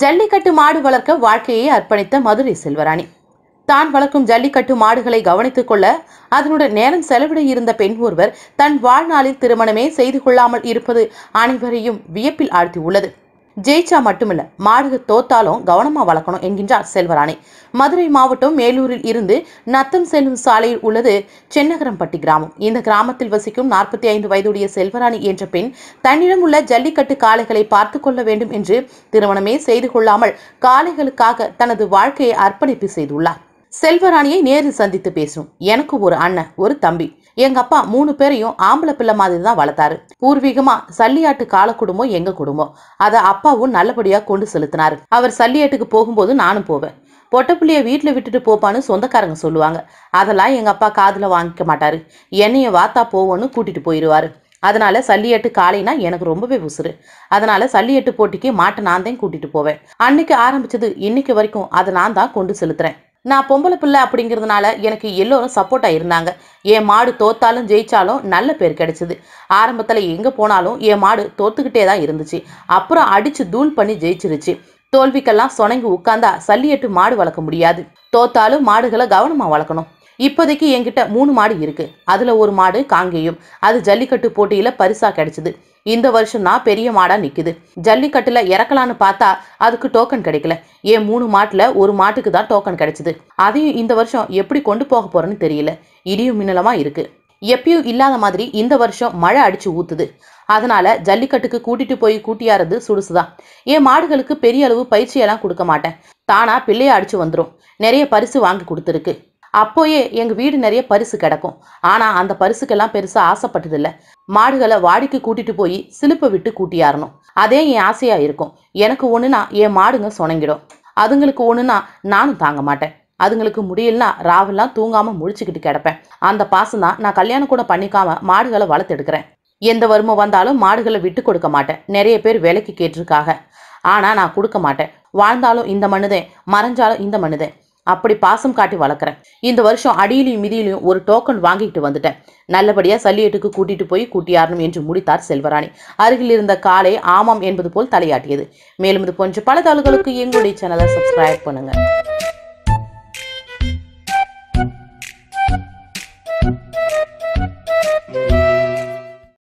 ஜல்லிக்கட்டு மாடு வளர்க்க வாழ்க்கையை அர்ப்பணித்த மதுரை செல்வராணி தான் வளர்க்கும் ஜல்லிக்கட்டு மாடுகளை கவனித்துக் கொள்ள அதனுடன் நேரம் செலவிட இருந்த பெண் ஒருவர் தன் வாழ்நாளில் திருமணமே செய்து கொள்ளாமல் இருப்பது அனைவரையும் வியப்பில் ஆழ்த்தியுள்ளது ஜெயிச்சா மட்டுமில்ல மாடுக தோத்தாலும் கவனமா வளர்க்கணும் என்கின்றார் செல்வராணி மதுரை மாவட்டம் மேலூரில் இருந்து நத்தம் செல்லும் சாலையில் உள்ளது சென்னகரம்பட்டி கிராமம் இந்த கிராமத்தில் வசிக்கும் நாற்பத்தி ஐந்து வயதுடைய செல்வராணி என்ற பெண் தன்னிடம் உள்ள ஜல்லிக்கட்டு காளைகளை பார்த்து கொள்ள வேண்டும் என்று திருமணமே செய்து கொள்ளாமல் காளைகளுக்காக தனது வாழ்க்கையை அர்ப்பணிப்பு செய்துள்ளார் செல்வராணியை நேரில் சந்தித்து பேசும் எனக்கு ஒரு அண்ணன் ஒரு தம்பி எங்க அப்பா மூணு பேரையும் ஆம்பளை பிள்ளை மாதிரி தான் வளர்த்தாரு பூர்வீகமா சல்லியாட்டு கால குடும்பம் எங்க குடும்பம் அதை அப்பாவும் நல்லபடியா கொண்டு செலுத்தினாரு அவர் சல்லியாட்டுக்கு போகும்போது நானும் போவேன் பொட்டப்புள்ளிய வீட்டில் விட்டுட்டு போப்பான்னு சொந்தக்காரங்க சொல்லுவாங்க அதெல்லாம் எங்கள் அப்பா காதில் வாங்கிக்க மாட்டாரு என்னைய வாத்தா போவோன்னு கூட்டிட்டு போயிடுவாரு அதனால சல்லியட்டு காலைனா எனக்கு ரொம்பவே உசுறு அதனால சல்லியட்டு போட்டிக்கு மாட்டை நான் தான் கூட்டிட்டு போவேன் அன்னைக்கு ஆரம்பிச்சது இன்னைக்கு வரைக்கும் அதை நான் தான் கொண்டு செலுத்துறேன் நான் பொம்பளை பிள்ளை அப்படிங்கிறதுனால எனக்கு எல்லோரும் சப்போர்ட்டாக இருந்தாங்க என் மாடு தோத்தாலும் ஜெயிச்சாலும் நல்ல பேர் கிடைச்சிது ஆரம்பத்தில் எங்கே போனாலும் என் மாடு தோத்துக்கிட்டே தான் இருந்துச்சு அப்புறம் அடித்து தூள் பண்ணி ஜெயிச்சிருச்சு தோல்விக்கெல்லாம் சுணங்கி உட்காந்தா சல்லியட்டு மாடு வளர்க்க முடியாது தோத்தாலும் மாடுகளை கவனமாக வளர்க்கணும் இப்போதைக்கு என்கிட்ட மூணு மாடு இருக்கு அதில் ஒரு மாடு காங்கேயம் அது ஜல்லிக்கட்டு போட்டியில் பரிசாக கிடைச்சிது இந்த வருஷம் நான் பெரிய மாடாக நிக்குது ஜல்லிக்கட்டில் இறக்கலான்னு பார்த்தா அதுக்கு டோக்கன் கிடைக்கல ஏன் மூணு மாட்டில் ஒரு மாட்டுக்கு தான் டோக்கன் கிடைச்சது அதையும் இந்த வருஷம் எப்படி கொண்டு போக போகிறேன்னு தெரியல இடியும் மின்னலமாக இருக்குது எப்பயும் இல்லாத மாதிரி இந்த வருஷம் மழை அடிச்சு ஊத்துது அதனால ஜல்லிக்கட்டுக்கு கூட்டிட்டு போய் கூட்டியாரது சுடுசுதான் என் மாடுகளுக்கு பெரிய அளவு பயிற்சியெல்லாம் கொடுக்க மாட்டேன் தானா பிள்ளைய அடிச்சு வந்துடும் நிறைய பரிசு வாங்கி கொடுத்துருக்கு அப்போயே எங்கள் வீடு நிறைய பரிசு கிடக்கும் ஆனால் அந்த பரிசுக்கெல்லாம் பெருசாக ஆசைப்பட்டதில்லை மாடுகளை வாடிக்கு கூட்டிட்டு போய் சிலுப்பை விட்டு கூட்டியாரணும் அதே என் ஆசையாக இருக்கும் எனக்கு ஒண்ணுனா என் மாடுங்க சுணங்கிடும் அதுங்களுக்கு ஒண்ணுனா நானும் தாங்க மாட்டேன் அதுங்களுக்கு முடியலனா ராவெல்லாம் தூங்காமல் முழிச்சுக்கிட்டு கிடப்பேன் அந்த பாசம் தான் நான் கல்யாணம் கூட பண்ணிக்காம மாடுகளை வளர்த்தெடுக்கிறேன் எந்த வருமோ வந்தாலும் மாடுகளை விட்டு கொடுக்க மாட்டேன் நிறைய பேர் விலைக்கு கேட்டிருக்காங்க ஆனால் நான் கொடுக்க மாட்டேன் வாழ்ந்தாலும் இந்த மனுதேன் மறைஞ்சாலும் இந்த மனுதேன் அப்படி பாசம் காட்டி வளர்க்குறேன் இந்த வருஷம் அடியிலையும் மிதியிலையும் ஒரு டோக்கன் வாங்கிட்டு வந்துட்டேன் நல்லபடியாக சல்லியட்டுக்கு கூட்டிட்டு போய் கூட்டியாரணும் என்று முடித்தார் செல்வராணி அருகில் இருந்த காலை ஆமாம் என்பது போல் தலையாட்டியது மேலும் இது போன்ற பல தாள்களுக்கு எங்களுடைய சேனலை சப்ஸ்கிரைப் பண்ணுங்கள்